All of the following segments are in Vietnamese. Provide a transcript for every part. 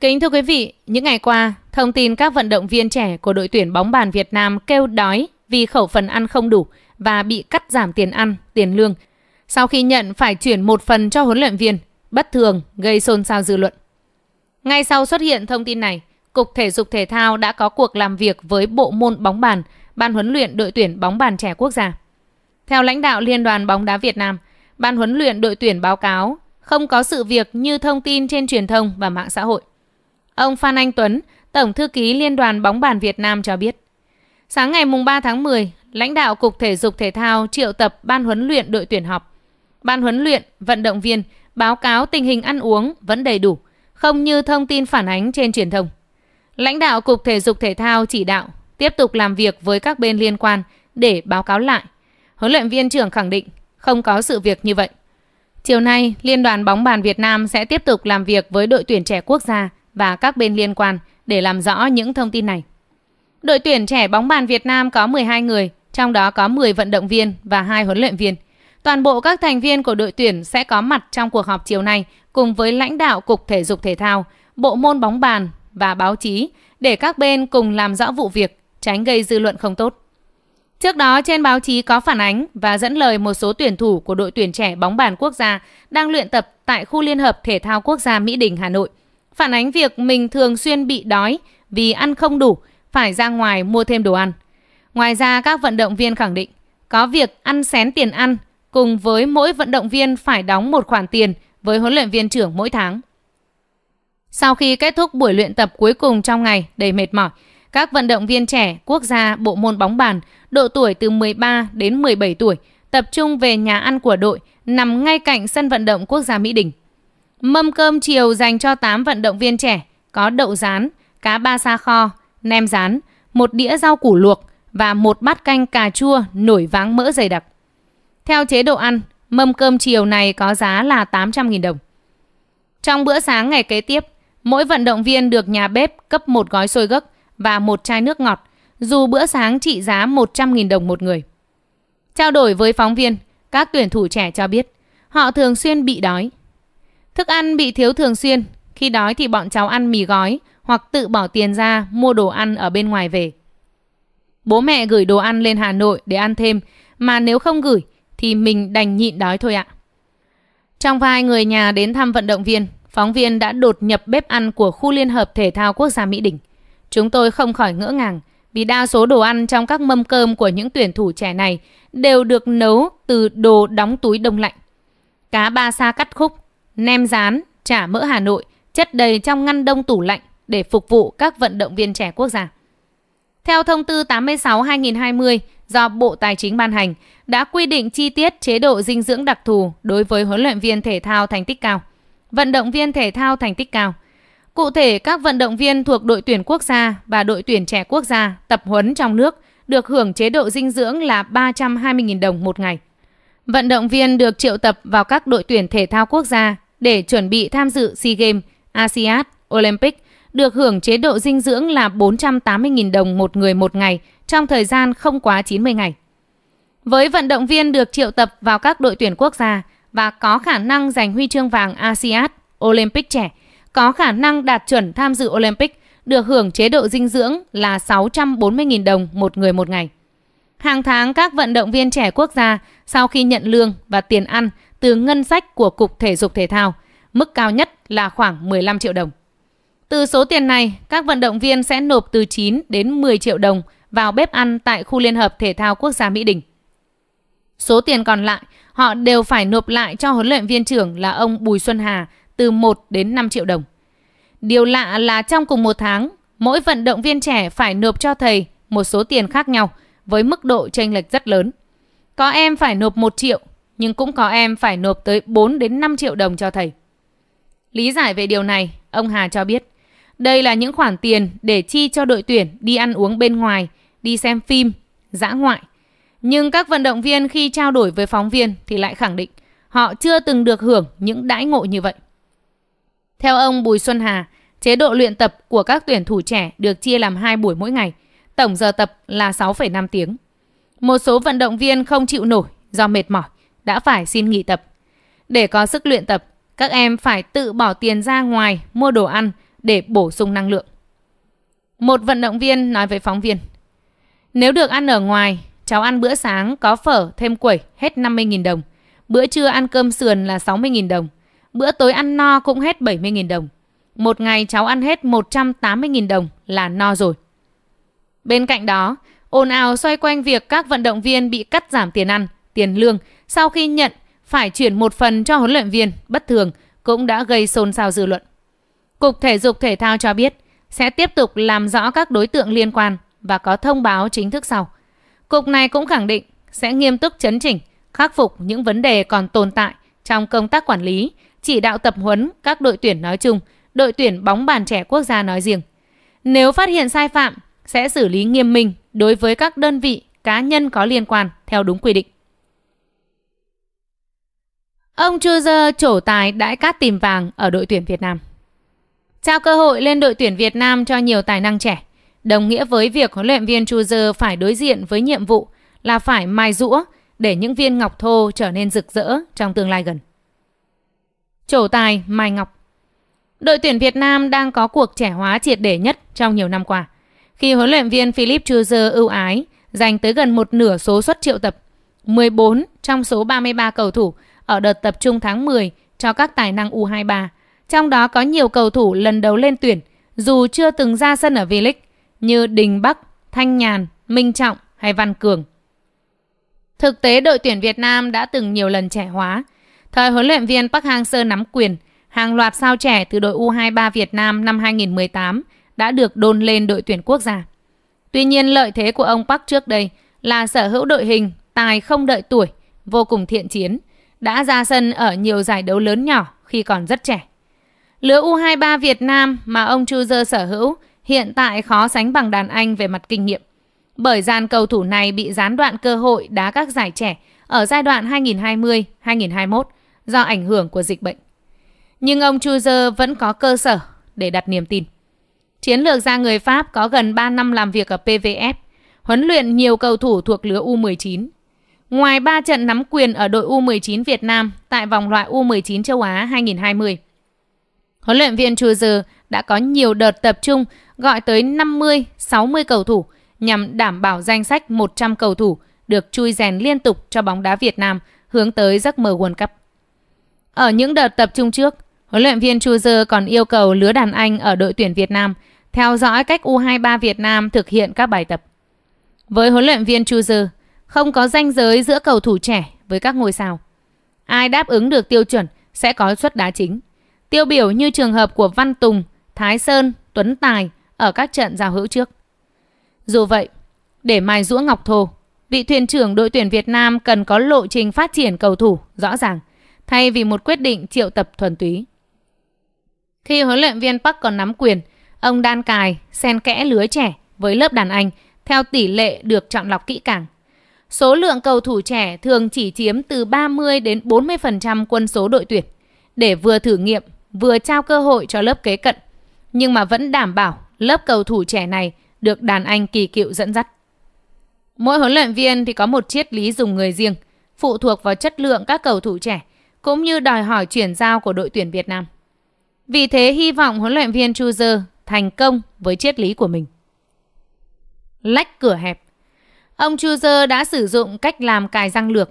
Kính thưa quý vị, những ngày qua, thông tin các vận động viên trẻ của đội tuyển bóng bàn Việt Nam kêu đói vì khẩu phần ăn không đủ và bị cắt giảm tiền ăn, tiền lương. Sau khi nhận phải chuyển một phần cho huấn luyện viên, bất thường gây xôn xao dư luận. Ngay sau xuất hiện thông tin này, Cục Thể dục Thể thao đã có cuộc làm việc với bộ môn bóng bàn, ban huấn luyện đội tuyển bóng bàn trẻ quốc gia. Theo lãnh đạo Liên đoàn bóng đá Việt Nam, ban huấn luyện đội tuyển báo cáo không có sự việc như thông tin trên truyền thông và mạng xã hội. Ông Phan Anh Tuấn, Tổng thư ký Liên đoàn bóng bàn Việt Nam cho biết. Sáng ngày 3 tháng 10, lãnh đạo Cục Thể dục Thể thao triệu tập ban huấn luyện đội tuyển họp. Ban huấn luyện, vận động viên báo cáo tình hình ăn uống vẫn đầy đủ, không như thông tin phản ánh trên truyền thông. Lãnh đạo Cục Thể dục Thể thao chỉ đạo tiếp tục làm việc với các bên liên quan để báo cáo lại. Huấn luyện viên trưởng khẳng định không có sự việc như vậy. Chiều nay, Liên đoàn bóng bàn Việt Nam sẽ tiếp tục làm việc với đội tuyển trẻ quốc gia và các bên liên quan để làm rõ những thông tin này. Đội tuyển trẻ bóng bàn Việt Nam có 12 người, trong đó có 10 vận động viên và 2 huấn luyện viên. Toàn bộ các thành viên của đội tuyển sẽ có mặt trong cuộc họp chiều nay cùng với lãnh đạo Cục Thể dục Thể thao, Bộ môn bóng bàn và báo chí để các bên cùng làm rõ vụ việc, tránh gây dư luận không tốt. Trước đó trên báo chí có phản ánh và dẫn lời một số tuyển thủ của đội tuyển trẻ bóng bàn quốc gia đang luyện tập tại khu Liên hợp Thể thao Quốc gia Mỹ Đình Hà Nội phản ánh việc mình thường xuyên bị đói vì ăn không đủ, phải ra ngoài mua thêm đồ ăn. Ngoài ra, các vận động viên khẳng định có việc ăn xén tiền ăn cùng với mỗi vận động viên phải đóng một khoản tiền với huấn luyện viên trưởng mỗi tháng. Sau khi kết thúc buổi luyện tập cuối cùng trong ngày đầy mệt mỏi, các vận động viên trẻ quốc gia bộ môn bóng bàn độ tuổi từ 13 đến 17 tuổi tập trung về nhà ăn của đội nằm ngay cạnh sân vận động quốc gia Mỹ Đình. Mâm cơm chiều dành cho 8 vận động viên trẻ có đậu rán, cá ba sa kho, nem rán, một đĩa rau củ luộc và một bát canh cà chua nổi váng mỡ dày đặc. Theo chế độ ăn, mâm cơm chiều này có giá là 800.000 đồng. Trong bữa sáng ngày kế tiếp, mỗi vận động viên được nhà bếp cấp một gói xôi gấc và một chai nước ngọt, dù bữa sáng trị giá 100.000 đồng một người. Trao đổi với phóng viên, các tuyển thủ trẻ cho biết, họ thường xuyên bị đói Thức ăn bị thiếu thường xuyên, khi đói thì bọn cháu ăn mì gói hoặc tự bỏ tiền ra mua đồ ăn ở bên ngoài về. Bố mẹ gửi đồ ăn lên Hà Nội để ăn thêm, mà nếu không gửi thì mình đành nhịn đói thôi ạ. Trong vai người nhà đến thăm vận động viên, phóng viên đã đột nhập bếp ăn của khu Liên hợp Thể thao Quốc gia Mỹ Đình. Chúng tôi không khỏi ngỡ ngàng vì đa số đồ ăn trong các mâm cơm của những tuyển thủ trẻ này đều được nấu từ đồ đóng túi đông lạnh. Cá ba sa cắt khúc, nem rán, chả mỡ Hà Nội chất đầy trong ngăn đông tủ lạnh để phục vụ các vận động viên trẻ quốc gia. Theo thông tư 86-2020 do Bộ Tài chính ban hành, đã quy định chi tiết chế độ dinh dưỡng đặc thù đối với huấn luyện viên thể thao thành tích cao, vận động viên thể thao thành tích cao. Cụ thể, các vận động viên thuộc đội tuyển quốc gia và đội tuyển trẻ quốc gia tập huấn trong nước được hưởng chế độ dinh dưỡng là 320.000 đồng một ngày – Vận động viên được triệu tập vào các đội tuyển thể thao quốc gia để chuẩn bị tham dự SEA Games, ASEAN, Olympic, được hưởng chế độ dinh dưỡng là 480.000 đồng một người một ngày trong thời gian không quá 90 ngày. Với vận động viên được triệu tập vào các đội tuyển quốc gia và có khả năng giành huy chương vàng ASEAN, Olympic trẻ, có khả năng đạt chuẩn tham dự Olympic, được hưởng chế độ dinh dưỡng là 640.000 đồng một người một ngày. Hàng tháng các vận động viên trẻ quốc gia sau khi nhận lương và tiền ăn từ ngân sách của Cục Thể dục Thể thao, mức cao nhất là khoảng 15 triệu đồng. Từ số tiền này, các vận động viên sẽ nộp từ 9 đến 10 triệu đồng vào bếp ăn tại khu Liên hợp Thể thao Quốc gia Mỹ Đình. Số tiền còn lại, họ đều phải nộp lại cho huấn luyện viên trưởng là ông Bùi Xuân Hà từ 1 đến 5 triệu đồng. Điều lạ là trong cùng một tháng, mỗi vận động viên trẻ phải nộp cho thầy một số tiền khác nhau với mức độ chênh lệch rất lớn. Có em phải nộp 1 triệu, nhưng cũng có em phải nộp tới 4 đến 5 triệu đồng cho thầy. Lý giải về điều này, ông Hà cho biết, đây là những khoản tiền để chi cho đội tuyển đi ăn uống bên ngoài, đi xem phim, dã ngoại. Nhưng các vận động viên khi trao đổi với phóng viên thì lại khẳng định họ chưa từng được hưởng những đãi ngộ như vậy. Theo ông Bùi Xuân Hà, chế độ luyện tập của các tuyển thủ trẻ được chia làm 2 buổi mỗi ngày, tổng giờ tập là 6,5 tiếng. Một số vận động viên không chịu nổi do mệt mỏi đã phải xin nghỉ tập. Để có sức luyện tập, các em phải tự bỏ tiền ra ngoài mua đồ ăn để bổ sung năng lượng. Một vận động viên nói với phóng viên, nếu được ăn ở ngoài, cháu ăn bữa sáng có phở thêm quẩy hết 50.000 đồng. Bữa trưa ăn cơm sườn là 60.000 đồng. Bữa tối ăn no cũng hết 70.000 đồng. Một ngày cháu ăn hết 180.000 đồng là no rồi. Bên cạnh đó, ồn ào xoay quanh việc các vận động viên bị cắt giảm tiền ăn, tiền lương sau khi nhận phải chuyển một phần cho huấn luyện viên bất thường cũng đã gây xôn xao dư luận. Cục Thể dục Thể thao cho biết sẽ tiếp tục làm rõ các đối tượng liên quan và có thông báo chính thức sau. Cục này cũng khẳng định sẽ nghiêm túc chấn chỉnh, khắc phục những vấn đề còn tồn tại trong công tác quản lý, chỉ đạo tập huấn các đội tuyển nói chung, đội tuyển bóng bàn trẻ quốc gia nói riêng. Nếu phát hiện sai phạm, sẽ xử lý nghiêm minh đối với các đơn vị, cá nhân có liên quan theo đúng quy định. Ông Chuzer trổ tài đãi cát tìm vàng ở đội tuyển Việt Nam. Trao cơ hội lên đội tuyển Việt Nam cho nhiều tài năng trẻ, đồng nghĩa với việc huấn luyện viên Chuzer phải đối diện với nhiệm vụ là phải mài rũa để những viên ngọc thô trở nên rực rỡ trong tương lai gần. Trổ tài Mai Ngọc Đội tuyển Việt Nam đang có cuộc trẻ hóa triệt để nhất trong nhiều năm qua – khi huấn luyện viên Philip Chuzer ưu ái, giành tới gần một nửa số suất triệu tập, 14 trong số 33 cầu thủ ở đợt tập trung tháng 10 cho các tài năng U23. Trong đó có nhiều cầu thủ lần đầu lên tuyển, dù chưa từng ra sân ở V-League như Đình Bắc, Thanh Nhàn, Minh Trọng hay Văn Cường. Thực tế đội tuyển Việt Nam đã từng nhiều lần trẻ hóa. Thời huấn luyện viên Park Hang-seo nắm quyền, hàng loạt sao trẻ từ đội U23 Việt Nam năm 2018 đã được đôn lên đội tuyển quốc gia. Tuy nhiên lợi thế của ông Park trước đây là sở hữu đội hình, tài không đợi tuổi, vô cùng thiện chiến, đã ra sân ở nhiều giải đấu lớn nhỏ khi còn rất trẻ. Lứa U23 Việt Nam mà ông Chu Dơ sở hữu hiện tại khó sánh bằng đàn anh về mặt kinh nghiệm. Bởi dàn cầu thủ này bị gián đoạn cơ hội đá các giải trẻ ở giai đoạn 2020-2021 do ảnh hưởng của dịch bệnh. Nhưng ông Chu Dơ vẫn có cơ sở để đặt niềm tin. Chiến lược gia người Pháp có gần 3 năm làm việc ở PVF, huấn luyện nhiều cầu thủ thuộc lứa U19. Ngoài 3 trận nắm quyền ở đội U19 Việt Nam tại vòng loại U19 châu Á 2020, huấn luyện viên Trujer đã có nhiều đợt tập trung gọi tới 50-60 cầu thủ nhằm đảm bảo danh sách 100 cầu thủ được chui rèn liên tục cho bóng đá Việt Nam hướng tới giấc mơ World Cup. Ở những đợt tập trung trước, huấn luyện viên Trujer còn yêu cầu lứa đàn anh ở đội tuyển Việt Nam – theo dõi cách U23 Việt Nam thực hiện các bài tập. Với huấn luyện viên Chu Dư, không có ranh giới giữa cầu thủ trẻ với các ngôi sao. Ai đáp ứng được tiêu chuẩn sẽ có suất đá chính. Tiêu biểu như trường hợp của Văn Tùng, Thái Sơn, Tuấn Tài ở các trận giao hữu trước. Dù vậy, để mài rũa Ngọc Thô, vị thuyền trưởng đội tuyển Việt Nam cần có lộ trình phát triển cầu thủ rõ ràng, thay vì một quyết định triệu tập thuần túy. Khi huấn luyện viên Park còn nắm quyền, Ông đan cài, xen kẽ lứa trẻ với lớp đàn anh theo tỷ lệ được chọn lọc kỹ càng. Số lượng cầu thủ trẻ thường chỉ chiếm từ 30 đến 40% quân số đội tuyển để vừa thử nghiệm, vừa trao cơ hội cho lớp kế cận, nhưng mà vẫn đảm bảo lớp cầu thủ trẻ này được đàn anh kỳ cựu dẫn dắt. Mỗi huấn luyện viên thì có một triết lý dùng người riêng, phụ thuộc vào chất lượng các cầu thủ trẻ, cũng như đòi hỏi chuyển giao của đội tuyển Việt Nam. Vì thế hy vọng huấn luyện viên Chu Dơ thành công với triết lý của mình. Lách cửa hẹp Ông Chuzer đã sử dụng cách làm cài răng lược.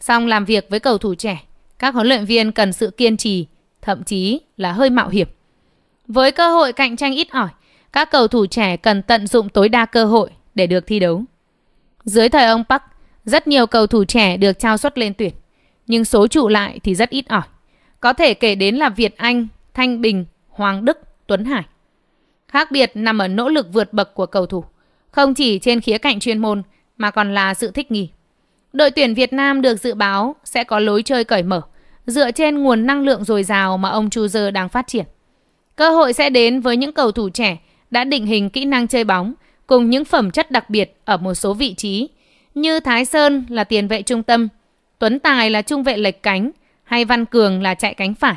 Xong làm việc với cầu thủ trẻ, các huấn luyện viên cần sự kiên trì, thậm chí là hơi mạo hiểm. Với cơ hội cạnh tranh ít ỏi, các cầu thủ trẻ cần tận dụng tối đa cơ hội để được thi đấu. Dưới thời ông Park, rất nhiều cầu thủ trẻ được trao suất lên tuyển, nhưng số trụ lại thì rất ít ỏi. Có thể kể đến là Việt Anh, Thanh Bình, Hoàng Đức, Tuấn Hải. Khác biệt nằm ở nỗ lực vượt bậc của cầu thủ, không chỉ trên khía cạnh chuyên môn mà còn là sự thích nghi. Đội tuyển Việt Nam được dự báo sẽ có lối chơi cởi mở, dựa trên nguồn năng lượng dồi dào mà ông Chu Dơ đang phát triển. Cơ hội sẽ đến với những cầu thủ trẻ đã định hình kỹ năng chơi bóng cùng những phẩm chất đặc biệt ở một số vị trí như Thái Sơn là tiền vệ trung tâm, Tuấn Tài là trung vệ lệch cánh hay Văn Cường là chạy cánh phải.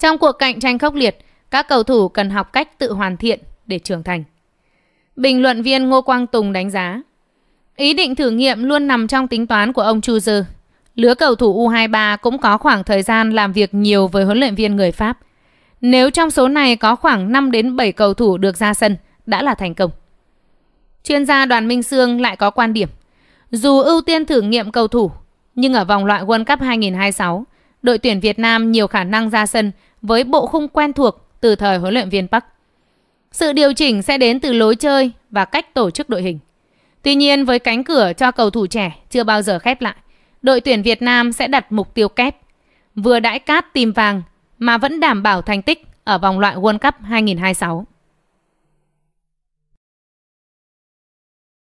Trong cuộc cạnh tranh khốc liệt, các cầu thủ cần học cách tự hoàn thiện để trưởng thành. Bình luận viên Ngô Quang Tùng đánh giá, ý định thử nghiệm luôn nằm trong tính toán của ông Chu Dư. Lứa cầu thủ U23 cũng có khoảng thời gian làm việc nhiều với huấn luyện viên người Pháp. Nếu trong số này có khoảng 5 đến 7 cầu thủ được ra sân, đã là thành công. Chuyên gia Đoàn Minh Sương lại có quan điểm, dù ưu tiên thử nghiệm cầu thủ, nhưng ở vòng loại World Cup 2026, đội tuyển Việt Nam nhiều khả năng ra sân với bộ khung quen thuộc từ thời huấn luyện viên Park. Sự điều chỉnh sẽ đến từ lối chơi và cách tổ chức đội hình. Tuy nhiên với cánh cửa cho cầu thủ trẻ chưa bao giờ khép lại, đội tuyển Việt Nam sẽ đặt mục tiêu kép. Vừa đãi cát tìm vàng mà vẫn đảm bảo thành tích ở vòng loại World Cup 2026.